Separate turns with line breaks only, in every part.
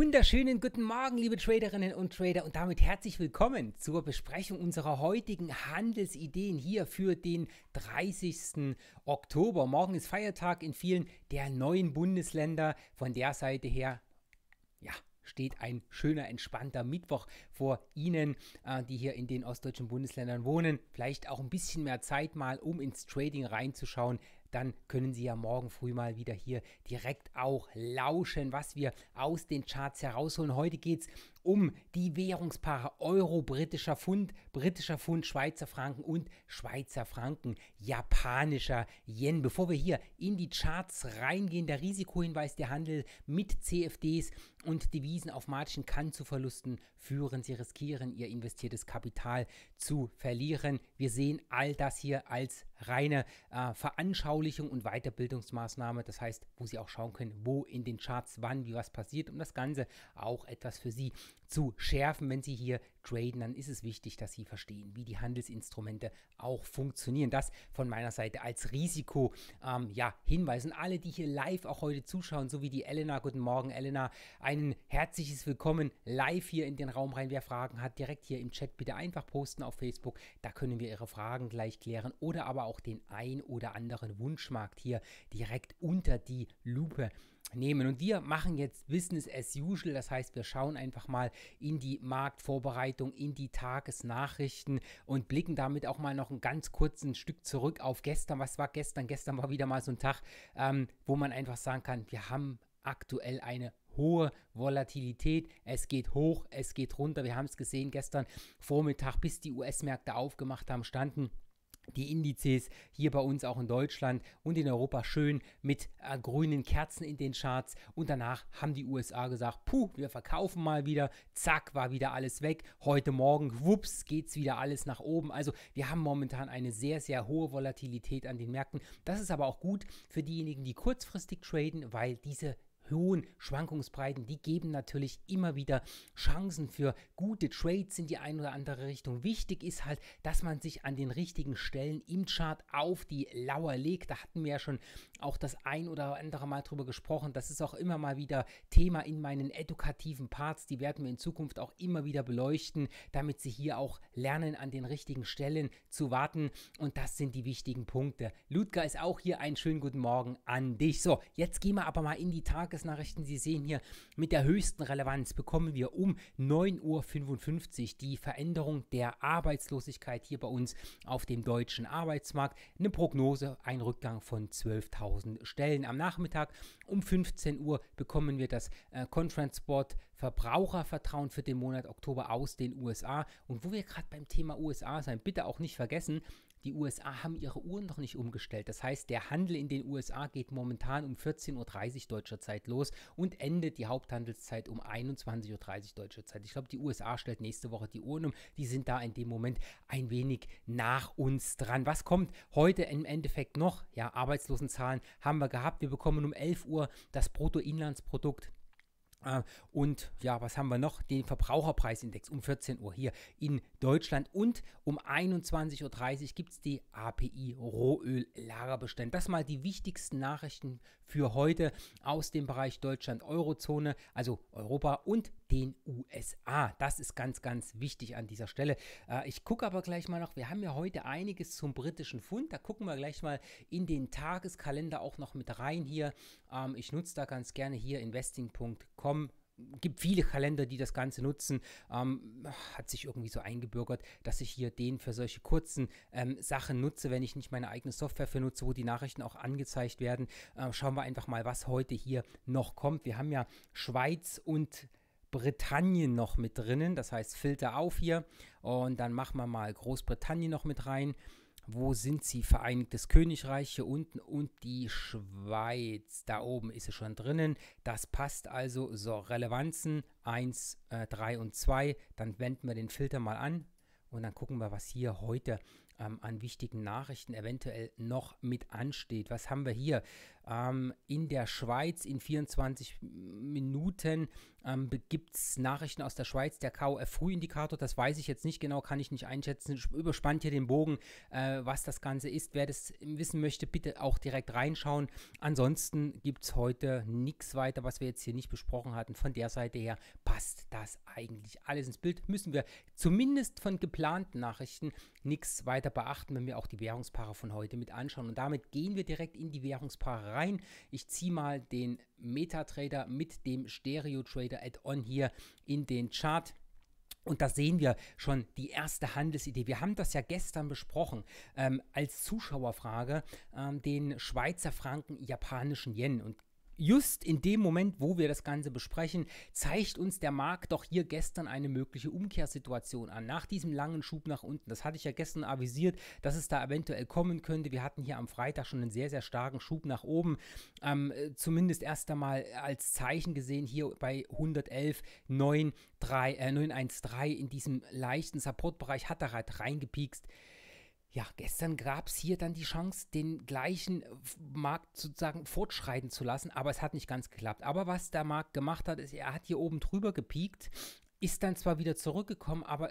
wunderschönen guten Morgen, liebe Traderinnen und Trader und damit herzlich willkommen zur Besprechung unserer heutigen Handelsideen hier für den 30. Oktober. Morgen ist Feiertag in vielen der neuen Bundesländer. Von der Seite her, ja, steht ein schöner, entspannter Mittwoch vor Ihnen, äh, die hier in den ostdeutschen Bundesländern wohnen. Vielleicht auch ein bisschen mehr Zeit mal, um ins Trading reinzuschauen, dann können Sie ja morgen früh mal wieder hier direkt auch lauschen, was wir aus den Charts herausholen. Heute geht es um die Währungspaare Euro, britischer Pfund, britischer Pfund, Schweizer Franken und Schweizer Franken, japanischer Yen. Bevor wir hier in die Charts reingehen, der Risikohinweis, der Handel mit CFDs und Devisen auf Margin kann zu Verlusten führen. Sie riskieren, ihr investiertes Kapital zu verlieren. Wir sehen all das hier als reine äh, Veranschaulichung und Weiterbildungsmaßnahme. Das heißt, wo Sie auch schauen können, wo in den Charts wann, wie was passiert, um das Ganze auch etwas für Sie zu schärfen, wenn Sie hier traden, dann ist es wichtig, dass Sie verstehen, wie die Handelsinstrumente auch funktionieren. Das von meiner Seite als Risiko ähm, ja, hinweisen. Alle, die hier live auch heute zuschauen, so wie die Elena, guten Morgen Elena, ein herzliches Willkommen live hier in den Raum rein. Wer Fragen hat, direkt hier im Chat bitte einfach posten auf Facebook, da können wir Ihre Fragen gleich klären oder aber auch den ein oder anderen Wunschmarkt hier direkt unter die Lupe nehmen. Und wir machen jetzt Business as usual. Das heißt, wir schauen einfach mal in die Marktvorbereitung, in die Tagesnachrichten und blicken damit auch mal noch ein ganz kurzes Stück zurück auf gestern. Was war gestern? Gestern war wieder mal so ein Tag, ähm, wo man einfach sagen kann, wir haben aktuell eine hohe Volatilität. Es geht hoch, es geht runter. Wir haben es gesehen gestern Vormittag, bis die US-Märkte aufgemacht haben, standen die Indizes hier bei uns auch in Deutschland und in Europa schön mit äh, grünen Kerzen in den Charts und danach haben die USA gesagt, puh, wir verkaufen mal wieder, zack, war wieder alles weg. Heute morgen, wups, geht's wieder alles nach oben. Also, wir haben momentan eine sehr sehr hohe Volatilität an den Märkten. Das ist aber auch gut für diejenigen, die kurzfristig traden, weil diese hohen Schwankungsbreiten, die geben natürlich immer wieder Chancen für gute Trades in die eine oder andere Richtung. Wichtig ist halt, dass man sich an den richtigen Stellen im Chart auf die Lauer legt. Da hatten wir ja schon auch das ein oder andere Mal drüber gesprochen. Das ist auch immer mal wieder Thema in meinen edukativen Parts. Die werden wir in Zukunft auch immer wieder beleuchten, damit Sie hier auch lernen, an den richtigen Stellen zu warten. Und das sind die wichtigen Punkte. Ludger ist auch hier. Einen schönen guten Morgen an dich. So, jetzt gehen wir aber mal in die Tages Tagesnachrichten. Sie sehen hier, mit der höchsten Relevanz bekommen wir um 9.55 Uhr die Veränderung der Arbeitslosigkeit hier bei uns auf dem deutschen Arbeitsmarkt. Eine Prognose, ein Rückgang von 12.000 Stellen. Am Nachmittag um 15 Uhr bekommen wir das äh, Contransport Verbrauchervertrauen für den Monat Oktober aus den USA. Und wo wir gerade beim Thema USA sein, bitte auch nicht vergessen, die USA haben ihre Uhren noch nicht umgestellt. Das heißt, der Handel in den USA geht momentan um 14.30 Uhr deutscher Zeit los und endet die Haupthandelszeit um 21.30 Uhr deutscher Zeit. Ich glaube, die USA stellt nächste Woche die Uhren um. Die sind da in dem Moment ein wenig nach uns dran. Was kommt heute im Endeffekt noch? Ja, Arbeitslosenzahlen haben wir gehabt. Wir bekommen um 11 Uhr das Bruttoinlandsprodukt äh, und ja, was haben wir noch? Den Verbraucherpreisindex um 14 Uhr hier in Deutschland und um 21.30 Uhr gibt es die API Rohöl-Lagerbestände. Das mal die wichtigsten Nachrichten für heute aus dem Bereich Deutschland, Eurozone, also Europa und den USA. Das ist ganz, ganz wichtig an dieser Stelle. Äh, ich gucke aber gleich mal noch, wir haben ja heute einiges zum britischen Pfund. Da gucken wir gleich mal in den Tageskalender auch noch mit rein hier. Ähm, ich nutze da ganz gerne hier investing.com gibt viele Kalender, die das Ganze nutzen, ähm, hat sich irgendwie so eingebürgert, dass ich hier den für solche kurzen ähm, Sachen nutze, wenn ich nicht meine eigene Software für nutze, wo die Nachrichten auch angezeigt werden. Äh, schauen wir einfach mal, was heute hier noch kommt. Wir haben ja Schweiz und Britannien noch mit drinnen, das heißt Filter auf hier und dann machen wir mal Großbritannien noch mit rein wo sind sie? Vereinigtes Königreich hier unten und die Schweiz. Da oben ist es schon drinnen. Das passt also. So, Relevanzen 1, äh, 3 und 2. Dann wenden wir den Filter mal an und dann gucken wir, was hier heute ähm, an wichtigen Nachrichten eventuell noch mit ansteht. Was haben wir hier? ähm, in der Schweiz in 24 Minuten ähm, gibt es Nachrichten aus der Schweiz. Der KOF-Frühindikator, das weiß ich jetzt nicht genau, kann ich nicht einschätzen. Überspannt hier den Bogen, äh, was das Ganze ist. Wer das wissen möchte, bitte auch direkt reinschauen. Ansonsten gibt es heute nichts weiter, was wir jetzt hier nicht besprochen hatten. Von der Seite her passt das eigentlich alles ins Bild. Müssen wir zumindest von geplanten Nachrichten nichts weiter beachten, wenn wir auch die Währungspaare von heute mit anschauen. Und damit gehen wir direkt in die Währungspaare rein. Ich ziehe mal den MetaTrader mit dem Stereo Trader Add-on hier in den Chart. Und da sehen wir schon die erste Handelsidee. Wir haben das ja gestern besprochen ähm, als Zuschauerfrage, ähm, den Schweizer Franken, japanischen Yen. Und just in dem Moment, wo wir das Ganze besprechen, zeigt uns der Markt doch hier gestern eine mögliche Umkehrsituation an. Nach diesem langen Schub nach unten, das hatte ich ja gestern avisiert, dass es da eventuell kommen könnte. Wir hatten hier am Freitag schon einen sehr, sehr starken Schub nach oben. Ähm, äh, zumindest erst einmal als Zeichen gesehen hier bei 111, 9, 3, äh, 913 in diesem leichten Supportbereich hat er halt reingepiekst ja, gestern gab es hier dann die Chance, den gleichen äh, Markt sozusagen fortschreiten zu lassen, aber es hat nicht ganz geklappt. Aber was der Markt gemacht hat, ist, er hat hier oben drüber gepiekt, ist dann zwar wieder zurückgekommen, aber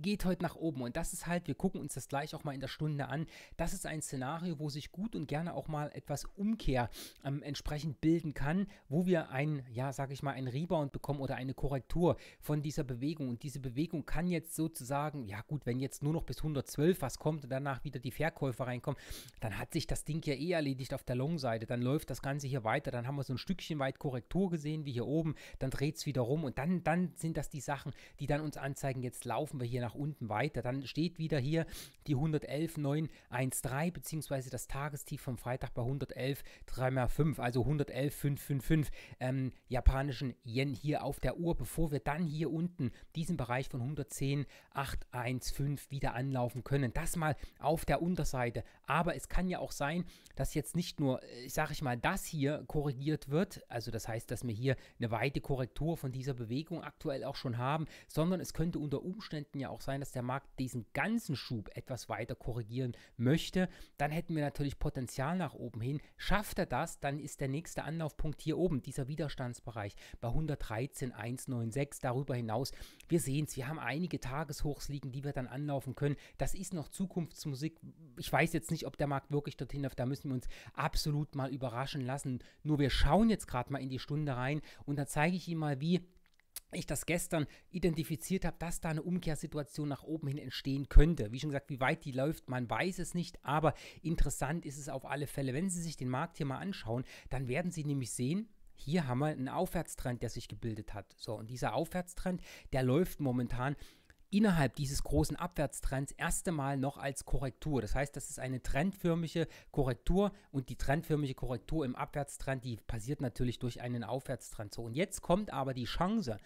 geht heute nach oben. Und das ist halt, wir gucken uns das gleich auch mal in der Stunde an. Das ist ein Szenario, wo sich gut und gerne auch mal etwas Umkehr ähm, entsprechend bilden kann, wo wir ein, ja, sage ich mal, ein Rebound bekommen oder eine Korrektur von dieser Bewegung. Und diese Bewegung kann jetzt sozusagen, ja gut, wenn jetzt nur noch bis 112 was kommt und danach wieder die Verkäufer reinkommen, dann hat sich das Ding ja eh erledigt auf der Long-Seite. Dann läuft das Ganze hier weiter. Dann haben wir so ein Stückchen weit Korrektur gesehen, wie hier oben. Dann dreht es wieder rum. Und dann, dann sind das die Sachen, die dann uns anzeigen, jetzt laufen wir hier nach nach unten weiter. Dann steht wieder hier die 111,913 beziehungsweise das Tagestief vom Freitag bei 111, 3 5 also 111,555 ähm, japanischen Yen hier auf der Uhr, bevor wir dann hier unten diesen Bereich von 110,815 wieder anlaufen können. Das mal auf der Unterseite. Aber es kann ja auch sein, dass jetzt nicht nur, äh, ich sage ich mal, das hier korrigiert wird, also das heißt, dass wir hier eine weite Korrektur von dieser Bewegung aktuell auch schon haben, sondern es könnte unter Umständen ja auch auch sein, dass der Markt diesen ganzen Schub etwas weiter korrigieren möchte. Dann hätten wir natürlich Potenzial nach oben hin. Schafft er das, dann ist der nächste Anlaufpunkt hier oben, dieser Widerstandsbereich bei 113,196. Darüber hinaus, wir sehen es, wir haben einige Tageshochs liegen, die wir dann anlaufen können. Das ist noch Zukunftsmusik. Ich weiß jetzt nicht, ob der Markt wirklich dorthin läuft. Da müssen wir uns absolut mal überraschen lassen. Nur wir schauen jetzt gerade mal in die Stunde rein und dann zeige ich Ihnen mal, wie ich das gestern identifiziert habe, dass da eine Umkehrsituation nach oben hin entstehen könnte. Wie schon gesagt, wie weit die läuft, man weiß es nicht, aber interessant ist es auf alle Fälle. Wenn Sie sich den Markt hier mal anschauen, dann werden Sie nämlich sehen, hier haben wir einen Aufwärtstrend, der sich gebildet hat. So, und dieser Aufwärtstrend, der läuft momentan innerhalb dieses großen Abwärtstrends erste Mal noch als Korrektur. Das heißt, das ist eine trendförmige Korrektur und die trendförmige Korrektur im Abwärtstrend, die passiert natürlich durch einen Aufwärtstrend. So, und jetzt kommt aber die Chance,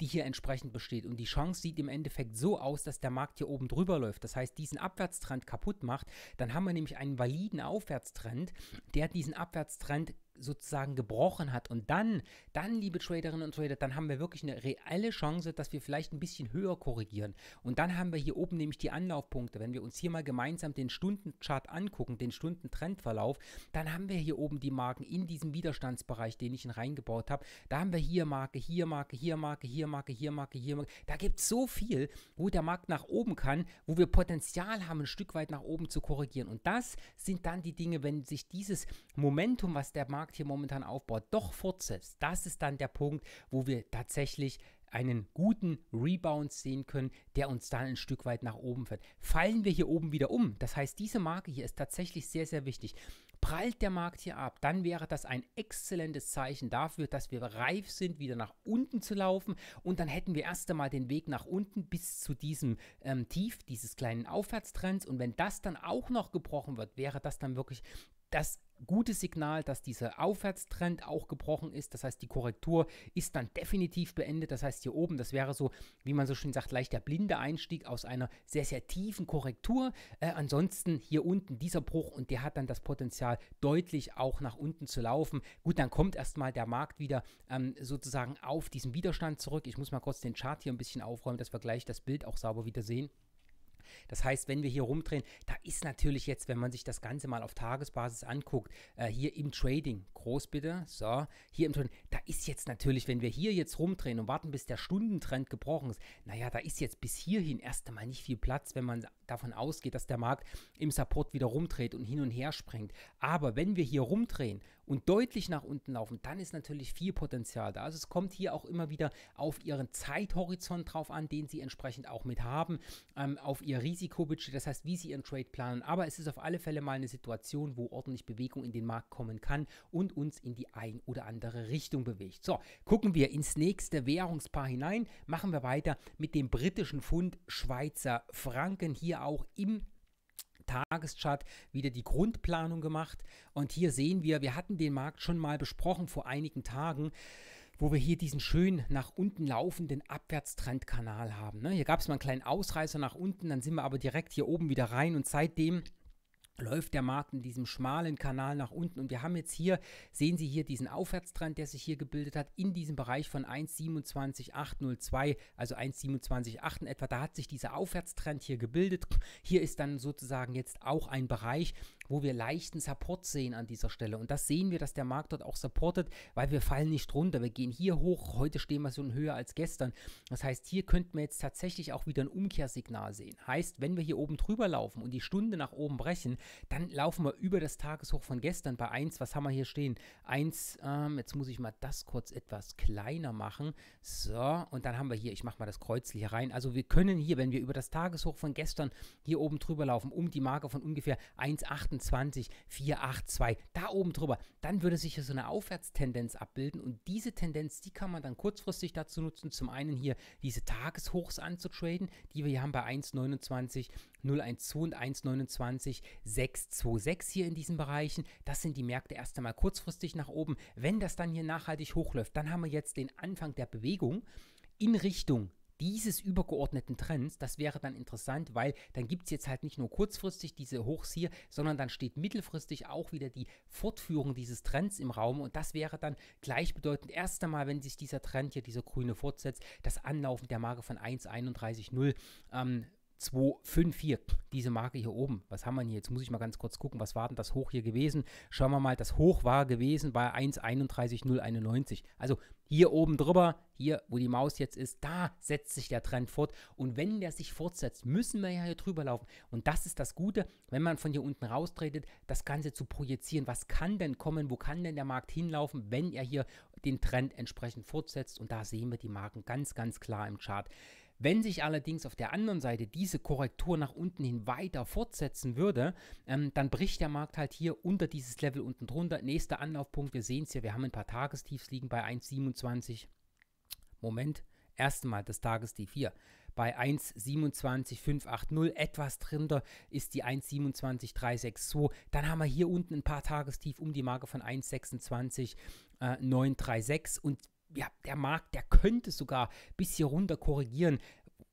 die hier entsprechend besteht. Und die Chance sieht im Endeffekt so aus, dass der Markt hier oben drüber läuft. Das heißt, diesen Abwärtstrend kaputt macht, dann haben wir nämlich einen validen Aufwärtstrend, der diesen Abwärtstrend sozusagen gebrochen hat. Und dann, dann, liebe Traderinnen und Trader, dann haben wir wirklich eine reelle Chance, dass wir vielleicht ein bisschen höher korrigieren. Und dann haben wir hier oben nämlich die Anlaufpunkte. Wenn wir uns hier mal gemeinsam den Stundenchart angucken, den Stundentrendverlauf, dann haben wir hier oben die Marken in diesem Widerstandsbereich, den ich reingebaut habe. Da haben wir hier Marke, hier Marke, hier Marke, hier Marke, hier Marke, hier Marke. Da gibt es so viel, wo der Markt nach oben kann, wo wir Potenzial haben, ein Stück weit nach oben zu korrigieren. Und das sind dann die Dinge, wenn sich dieses Momentum, was der Markt Markt hier momentan aufbaut, doch fortsetzt, das ist dann der Punkt, wo wir tatsächlich einen guten Rebound sehen können, der uns dann ein Stück weit nach oben fährt. Fallen wir hier oben wieder um, das heißt, diese Marke hier ist tatsächlich sehr, sehr wichtig. Prallt der Markt hier ab, dann wäre das ein exzellentes Zeichen dafür, dass wir reif sind, wieder nach unten zu laufen und dann hätten wir erst einmal den Weg nach unten bis zu diesem ähm, Tief, dieses kleinen Aufwärtstrends und wenn das dann auch noch gebrochen wird, wäre das dann wirklich das gutes Signal, dass dieser Aufwärtstrend auch gebrochen ist. Das heißt, die Korrektur ist dann definitiv beendet. Das heißt, hier oben, das wäre so, wie man so schön sagt, leicht der blinde Einstieg aus einer sehr, sehr tiefen Korrektur. Äh, ansonsten hier unten dieser Bruch und der hat dann das Potenzial, deutlich auch nach unten zu laufen. Gut, dann kommt erstmal der Markt wieder ähm, sozusagen auf diesen Widerstand zurück. Ich muss mal kurz den Chart hier ein bisschen aufräumen, dass wir gleich das Bild auch sauber wieder sehen. Das heißt, wenn wir hier rumdrehen, da ist natürlich jetzt, wenn man sich das Ganze mal auf Tagesbasis anguckt, äh, hier im Trading, groß bitte, so, hier im Trading, da ist jetzt natürlich, wenn wir hier jetzt rumdrehen und warten, bis der Stundentrend gebrochen ist, naja, da ist jetzt bis hierhin erst einmal nicht viel Platz, wenn man davon ausgeht, dass der Markt im Support wieder rumdreht und hin und her springt. Aber wenn wir hier rumdrehen und deutlich nach unten laufen, dann ist natürlich viel Potenzial da. Also es kommt hier auch immer wieder auf ihren Zeithorizont drauf an, den sie entsprechend auch mit haben, ähm, auf ihr Risikobudget, das heißt, wie sie ihren Trade planen. Aber es ist auf alle Fälle mal eine Situation, wo ordentlich Bewegung in den Markt kommen kann und uns in die ein oder andere Richtung bewegt. So, gucken wir ins nächste Währungspaar hinein. Machen wir weiter mit dem britischen Pfund Schweizer Franken. Hier auch im Tageschart wieder die Grundplanung gemacht. Und hier sehen wir, wir hatten den Markt schon mal besprochen vor einigen Tagen wo wir hier diesen schön nach unten laufenden Abwärtstrendkanal haben. Ne? Hier gab es mal einen kleinen Ausreißer nach unten, dann sind wir aber direkt hier oben wieder rein und seitdem läuft der Markt in diesem schmalen Kanal nach unten und wir haben jetzt hier, sehen Sie hier diesen Aufwärtstrend, der sich hier gebildet hat, in diesem Bereich von 1,27802, also 1,278 etwa, da hat sich dieser Aufwärtstrend hier gebildet. Hier ist dann sozusagen jetzt auch ein Bereich, wo wir leichten Support sehen an dieser Stelle. Und das sehen wir, dass der Markt dort auch supportet, weil wir fallen nicht runter. Wir gehen hier hoch. Heute stehen wir so höher als gestern. Das heißt, hier könnten wir jetzt tatsächlich auch wieder ein Umkehrsignal sehen. Heißt, wenn wir hier oben drüber laufen und die Stunde nach oben brechen, dann laufen wir über das Tageshoch von gestern bei 1. Was haben wir hier stehen? 1, ähm, jetzt muss ich mal das kurz etwas kleiner machen. So, und dann haben wir hier, ich mache mal das Kreuzel hier rein. Also wir können hier, wenn wir über das Tageshoch von gestern hier oben drüber laufen, um die Marke von ungefähr 1,8 28, 482, da oben drüber, dann würde sich hier so eine Aufwärtstendenz abbilden und diese Tendenz, die kann man dann kurzfristig dazu nutzen, zum einen hier diese Tageshochs anzutraden, die wir hier haben bei 1,29,012 und 1,29,626 hier in diesen Bereichen. Das sind die Märkte erst einmal kurzfristig nach oben. Wenn das dann hier nachhaltig hochläuft, dann haben wir jetzt den Anfang der Bewegung in Richtung dieses übergeordneten Trends, das wäre dann interessant, weil dann gibt es jetzt halt nicht nur kurzfristig diese Hochs hier, sondern dann steht mittelfristig auch wieder die Fortführung dieses Trends im Raum und das wäre dann gleichbedeutend erst einmal, wenn sich dieser Trend hier, dieser grüne fortsetzt, das Anlaufen der Marke von 1,31,0 ähm, 254, diese Marke hier oben. Was haben wir hier? Jetzt muss ich mal ganz kurz gucken, was war denn das Hoch hier gewesen? Schauen wir mal, das Hoch war gewesen bei 1,31091. Also hier oben drüber, hier, wo die Maus jetzt ist, da setzt sich der Trend fort. Und wenn der sich fortsetzt, müssen wir ja hier drüber laufen. Und das ist das Gute, wenn man von hier unten raustretet, das Ganze zu projizieren. Was kann denn kommen? Wo kann denn der Markt hinlaufen, wenn er hier den Trend entsprechend fortsetzt? Und da sehen wir die Marken ganz, ganz klar im Chart. Wenn sich allerdings auf der anderen Seite diese Korrektur nach unten hin weiter fortsetzen würde, ähm, dann bricht der Markt halt hier unter dieses Level unten drunter. Nächster Anlaufpunkt, wir sehen es hier, wir haben ein paar Tagestiefs liegen bei 1,27. Moment, erste Mal das Tagestief hier bei 1,27580, etwas drunter ist die 1,27362. Dann haben wir hier unten ein paar Tagestief um die Marke von 1,26936 äh, und ja, der Markt, der könnte sogar bis hier runter korrigieren.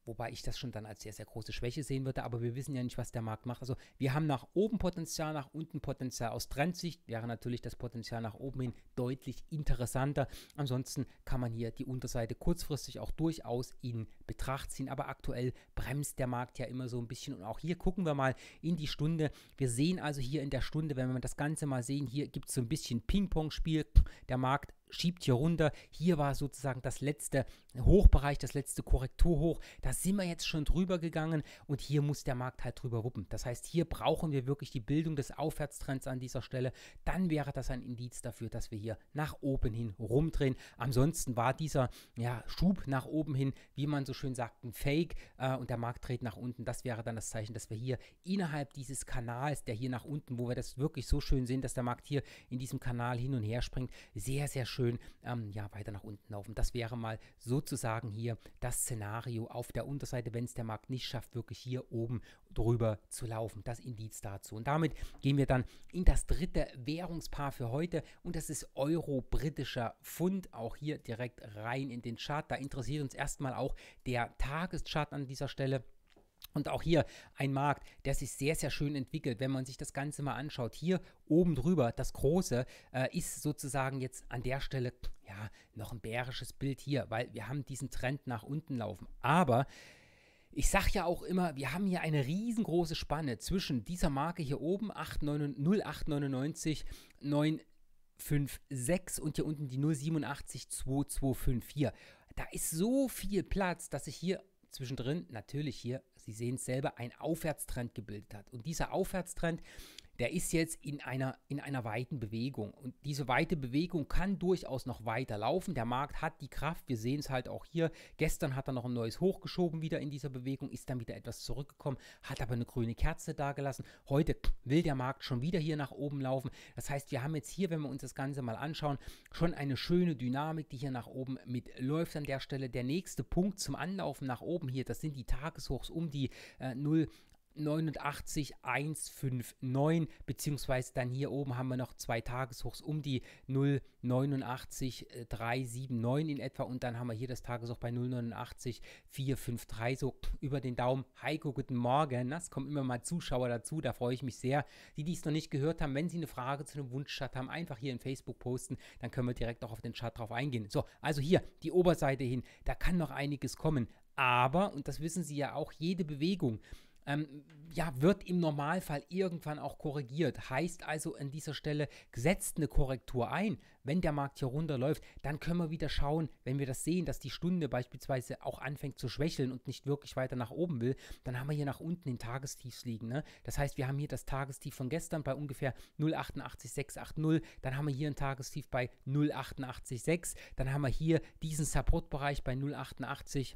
Wobei ich das schon dann als sehr, sehr große Schwäche sehen würde, aber wir wissen ja nicht, was der Markt macht. Also wir haben nach oben Potenzial, nach unten Potenzial. Aus Trendsicht wäre natürlich das Potenzial nach oben hin deutlich interessanter. Ansonsten kann man hier die Unterseite kurzfristig auch durchaus in Betracht ziehen. Aber aktuell bremst der Markt ja immer so ein bisschen. Und auch hier gucken wir mal in die Stunde. Wir sehen also hier in der Stunde, wenn wir das Ganze mal sehen, hier gibt es so ein bisschen Ping-Pong-Spiel. Der Markt schiebt hier runter. Hier war sozusagen das letzte Hochbereich, das letzte Korrekturhoch. Da sind wir jetzt schon drüber gegangen und hier muss der Markt halt drüber wuppen. Das heißt, hier brauchen wir wirklich die Bildung des Aufwärtstrends an dieser Stelle. Dann wäre das ein Indiz dafür, dass wir hier nach oben hin rumdrehen. Ansonsten war dieser ja, Schub nach oben hin, wie man so schön sagt, ein Fake äh, und der Markt dreht nach unten. Das wäre dann das Zeichen, dass wir hier innerhalb dieses Kanals, der hier nach unten, wo wir das wirklich so schön sehen, dass der Markt hier in diesem Kanal hin und her springt, sehr, sehr schön schön ähm, ja, weiter nach unten laufen. Das wäre mal sozusagen hier das Szenario auf der Unterseite, wenn es der Markt nicht schafft, wirklich hier oben drüber zu laufen. Das Indiz dazu. Und damit gehen wir dann in das dritte Währungspaar für heute und das ist Euro-britischer Pfund. Auch hier direkt rein in den Chart. Da interessiert uns erstmal auch der Tageschart an dieser Stelle. Und auch hier ein Markt, der sich sehr, sehr schön entwickelt. Wenn man sich das Ganze mal anschaut, hier oben drüber, das große, äh, ist sozusagen jetzt an der Stelle, ja, noch ein bärisches Bild hier, weil wir haben diesen Trend nach unten laufen. Aber ich sage ja auch immer, wir haben hier eine riesengroße Spanne zwischen dieser Marke hier oben, 0899, und hier unten die 0,87,2254. Da ist so viel Platz, dass ich hier zwischendrin natürlich hier Sie sehen es selber, ein Aufwärtstrend gebildet hat. Und dieser Aufwärtstrend, der ist jetzt in einer, in einer weiten Bewegung. Und diese weite Bewegung kann durchaus noch weiter laufen. Der Markt hat die Kraft. Wir sehen es halt auch hier. Gestern hat er noch ein neues hochgeschoben wieder in dieser Bewegung, ist dann wieder etwas zurückgekommen, hat aber eine grüne Kerze dagelassen. Heute will der Markt schon wieder hier nach oben laufen. Das heißt, wir haben jetzt hier, wenn wir uns das Ganze mal anschauen, schon eine schöne Dynamik, die hier nach oben mitläuft an der Stelle. Der nächste Punkt zum Anlaufen nach oben hier, das sind die Tageshochs um die äh, 0. 89,159 beziehungsweise dann hier oben haben wir noch zwei Tageshochs um die 0,89379 äh, in etwa und dann haben wir hier das Tageshoch bei 0,89453 so über den Daumen. Heiko, guten Morgen. Es kommen immer mal Zuschauer dazu, da freue ich mich sehr. Die, die es noch nicht gehört haben, wenn Sie eine Frage zu einem Wunschchat haben, einfach hier in Facebook posten, dann können wir direkt auch auf den Chat drauf eingehen. So, also hier die Oberseite hin, da kann noch einiges kommen, aber und das wissen Sie ja auch, jede Bewegung ähm, ja, wird im Normalfall irgendwann auch korrigiert. Heißt also an dieser Stelle, setzt eine Korrektur ein, wenn der Markt hier runterläuft, dann können wir wieder schauen, wenn wir das sehen, dass die Stunde beispielsweise auch anfängt zu schwächeln und nicht wirklich weiter nach oben will, dann haben wir hier nach unten den Tagestief liegen. Ne? Das heißt, wir haben hier das Tagestief von gestern bei ungefähr 0,88680, dann haben wir hier ein Tagestief bei 0,886, dann haben wir hier diesen Supportbereich bei 0,88.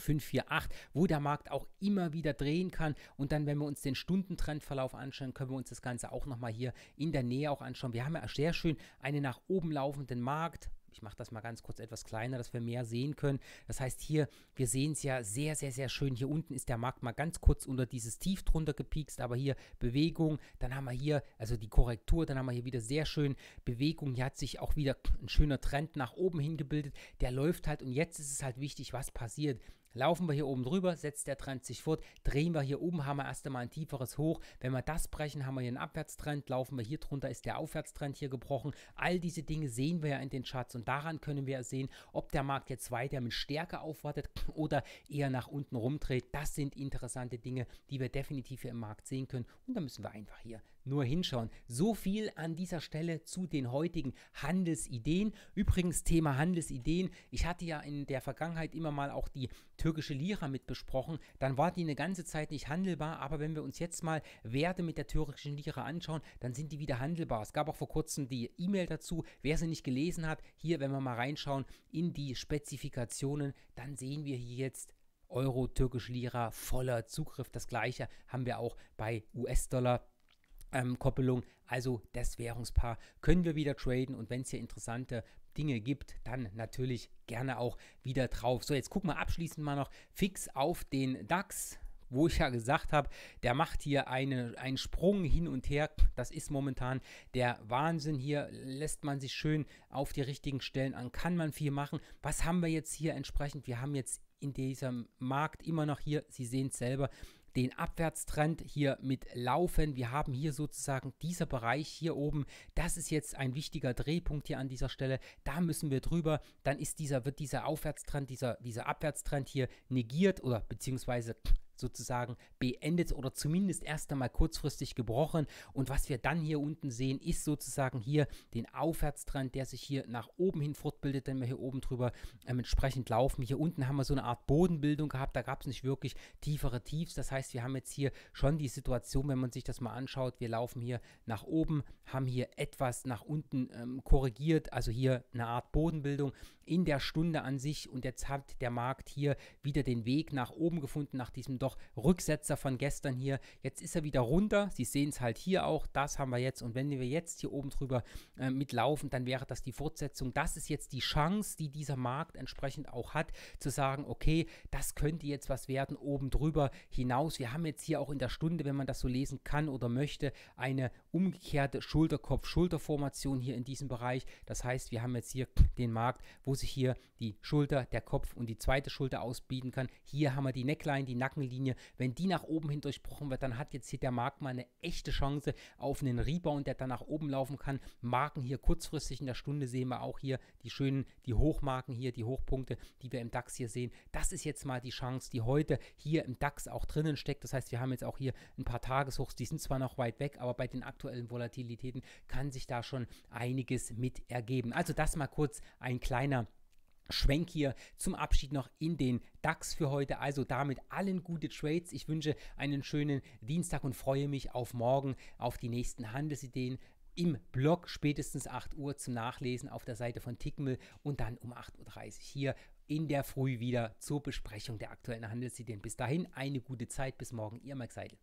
548, wo der Markt auch immer wieder drehen kann. Und dann, wenn wir uns den Stundentrendverlauf anschauen, können wir uns das Ganze auch nochmal hier in der Nähe auch anschauen. Wir haben ja sehr schön einen nach oben laufenden Markt. Ich mache das mal ganz kurz etwas kleiner, dass wir mehr sehen können. Das heißt hier, wir sehen es ja sehr, sehr, sehr schön. Hier unten ist der Markt mal ganz kurz unter dieses Tief drunter gepiekst, aber hier Bewegung. Dann haben wir hier, also die Korrektur, dann haben wir hier wieder sehr schön Bewegung. Hier hat sich auch wieder ein schöner Trend nach oben hingebildet. Der läuft halt und jetzt ist es halt wichtig, was passiert. Laufen wir hier oben drüber, setzt der Trend sich fort. Drehen wir hier oben, haben wir erst einmal ein tieferes Hoch. Wenn wir das brechen, haben wir hier einen Abwärtstrend. Laufen wir hier drunter, ist der Aufwärtstrend hier gebrochen. All diese Dinge sehen wir ja in den Charts und daran können wir ja sehen, ob der Markt jetzt weiter mit Stärke aufwartet oder eher nach unten rumdreht. Das sind interessante Dinge, die wir definitiv hier im Markt sehen können. Und da müssen wir einfach hier nur hinschauen. So viel an dieser Stelle zu den heutigen Handelsideen. Übrigens Thema Handelsideen. Ich hatte ja in der Vergangenheit immer mal auch die türkische Lira mit besprochen. Dann war die eine ganze Zeit nicht handelbar, aber wenn wir uns jetzt mal Werte mit der türkischen Lira anschauen, dann sind die wieder handelbar. Es gab auch vor kurzem die E-Mail dazu. Wer sie nicht gelesen hat, hier, wenn wir mal reinschauen in die Spezifikationen, dann sehen wir hier jetzt Euro, türkische Lira, voller Zugriff. Das gleiche haben wir auch bei US-Dollar ähm, Koppelung. Also das Währungspaar können wir wieder traden und wenn es hier interessante Dinge gibt, dann natürlich gerne auch wieder drauf. So, jetzt gucken wir abschließend mal noch fix auf den DAX wo ich ja gesagt habe, der macht hier eine, einen Sprung hin und her. Das ist momentan der Wahnsinn. Hier lässt man sich schön auf die richtigen Stellen an, kann man viel machen. Was haben wir jetzt hier entsprechend? Wir haben jetzt in diesem Markt immer noch hier, Sie sehen es selber, den Abwärtstrend hier mit laufen. Wir haben hier sozusagen dieser Bereich hier oben, das ist jetzt ein wichtiger Drehpunkt hier an dieser Stelle. Da müssen wir drüber, dann ist dieser wird dieser Aufwärtstrend, dieser dieser Abwärtstrend hier negiert oder beziehungsweise sozusagen beendet oder zumindest erst einmal kurzfristig gebrochen. Und was wir dann hier unten sehen, ist sozusagen hier den Aufwärtstrend, der sich hier nach oben hin fortbildet, wenn wir hier oben drüber ähm, entsprechend laufen. Hier unten haben wir so eine Art Bodenbildung gehabt, da gab es nicht wirklich tiefere Tiefs. Das heißt, wir haben jetzt hier schon die Situation, wenn man sich das mal anschaut, wir laufen hier nach oben, haben hier etwas nach unten ähm, korrigiert, also hier eine Art Bodenbildung in der Stunde an sich. Und jetzt hat der Markt hier wieder den Weg nach oben gefunden, nach diesem doch Rücksetzer von gestern hier. Jetzt ist er wieder runter. Sie sehen es halt hier auch. Das haben wir jetzt. Und wenn wir jetzt hier oben drüber äh, mitlaufen, dann wäre das die Fortsetzung. Das ist jetzt die Chance, die dieser Markt entsprechend auch hat, zu sagen, okay, das könnte jetzt was werden, oben drüber hinaus. Wir haben jetzt hier auch in der Stunde, wenn man das so lesen kann oder möchte, eine umgekehrte Schulterkopf-Schulterformation hier in diesem Bereich. Das heißt, wir haben jetzt hier den Markt, wo sich hier die Schulter, der Kopf und die zweite Schulter ausbieten kann. Hier haben wir die Neckline, die Nackenlinie. Wenn die nach oben hin durchbrochen wird, dann hat jetzt hier der Marken mal eine echte Chance auf einen Rebound, der dann nach oben laufen kann. Marken hier kurzfristig in der Stunde sehen wir auch hier die schönen, die Hochmarken hier, die Hochpunkte, die wir im DAX hier sehen. Das ist jetzt mal die Chance, die heute hier im DAX auch drinnen steckt. Das heißt, wir haben jetzt auch hier ein paar Tageshochs, die sind zwar noch weit weg, aber bei den aktuellen Volatilitäten kann sich da schon einiges mit ergeben. Also das mal kurz ein kleiner Schwenk hier zum Abschied noch in den DAX für heute. Also damit allen gute Trades. Ich wünsche einen schönen Dienstag und freue mich auf morgen, auf die nächsten Handelsideen im Blog spätestens 8 Uhr zum Nachlesen auf der Seite von Tickmill und dann um 8.30 Uhr hier in der Früh wieder zur Besprechung der aktuellen Handelsideen. Bis dahin eine gute Zeit. Bis morgen, Ihr Max Seidel.